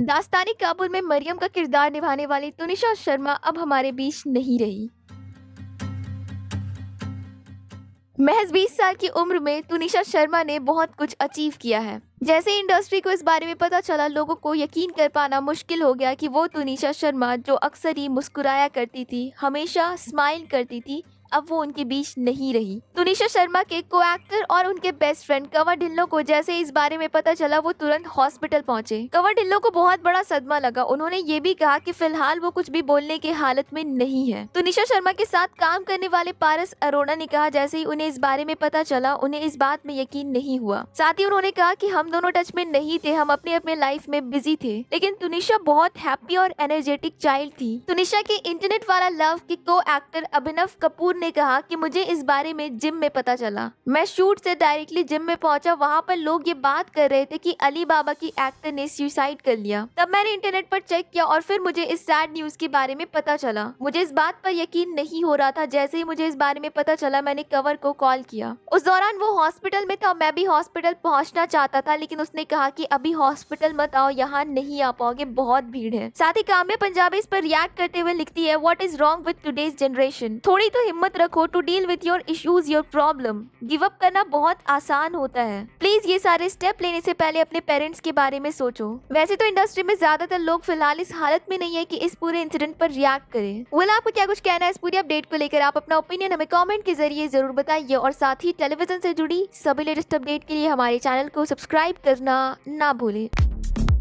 दास्तानी काबुल में मरियम का किरदार निभाने वाली तुनिशा शर्मा अब हमारे बीच नहीं रही महज 20 साल की उम्र में तुनिशा शर्मा ने बहुत कुछ अचीव किया है जैसे इंडस्ट्री को इस बारे में पता चला लोगों को यकीन कर पाना मुश्किल हो गया कि वो तुनिशा शर्मा जो अक्सर ही मुस्कुराया करती थी हमेशा स्माइल करती थी अब वो उनके बीच नहीं रही तुनिशा शर्मा के को एक्टर और उनके बेस्ट फ्रेंड कंवर ढिल्लो को जैसे इस बारे में पता चला वो तुरंत हॉस्पिटल पहुंचे कंवर ढिल्लो को बहुत बड़ा सदमा लगा उन्होंने ये भी कहा कि फिलहाल वो कुछ भी बोलने के हालत में नहीं है तुनिशा शर्मा के साथ काम करने वाले पारस अरोड़ा ने कहा जैसे ही उन्हें इस बारे में पता चला उन्हें इस बात में यकीन नहीं हुआ साथ ही उन्होंने कहा की हम दोनों टच में नहीं थे हम अपने अपने लाइफ में बिजी थे लेकिन तुनिशा बहुत हैप्पी और एनर्जेटिक चाइल्ड थी तुनिशा के इंटरनेट वाला लव के को एक्टर अभिनव कपूर ने कहा कि मुझे इस बारे में जिम में पता चला मैं शूट से डायरेक्टली जिम में पहुंचा वहां पर लोग ये बात कर रहे थे कि अली बाबा की एक्टर ने सुसाइड कर लिया तब मैंने इंटरनेट पर चेक किया और फिर मुझे इस सैड न्यूज के बारे में पता चला मुझे इस बात पर यकीन नहीं हो रहा था जैसे ही मुझे इस बारे में पता चला मैंने कवर को कॉल किया उस दौरान वो हॉस्पिटल में था मैं भी हॉस्पिटल पहुँचना चाहता था लेकिन उसने कहा की अभी हॉस्पिटल मत आओ यहाँ नहीं आ पाओगे बहुत भीड़ है साथ ही काम्य पंजाबी इस पर रिएक्ट करते हुए लिखती है what is wrong with today's generation थोड़ी तो हिम्मत हिम्मत रखो to deal with your issues your problem give up करना बहुत आसान होता है प्लीज ये सारे स्टेप लेने से पहले अपने पेरेंट्स के बारे में सोचो वैसे तो इंडस्ट्री में ज्यादातर लोग फिलहाल इस हालत में नहीं है कि इस पूरे इंसिडेंट पर रिएक्ट करें बोला आपको क्या कुछ कहना है इस पूरी अपडेट को लेकर आप अपना ओपिनियन हमें कॉमेंट के जरिए जरूर बताइए और साथ ही टेलीविजन से जुड़ी सभी लेटेस्ट अपडेट के लिए हमारे चैनल को सब्सक्राइब करना ना भूलें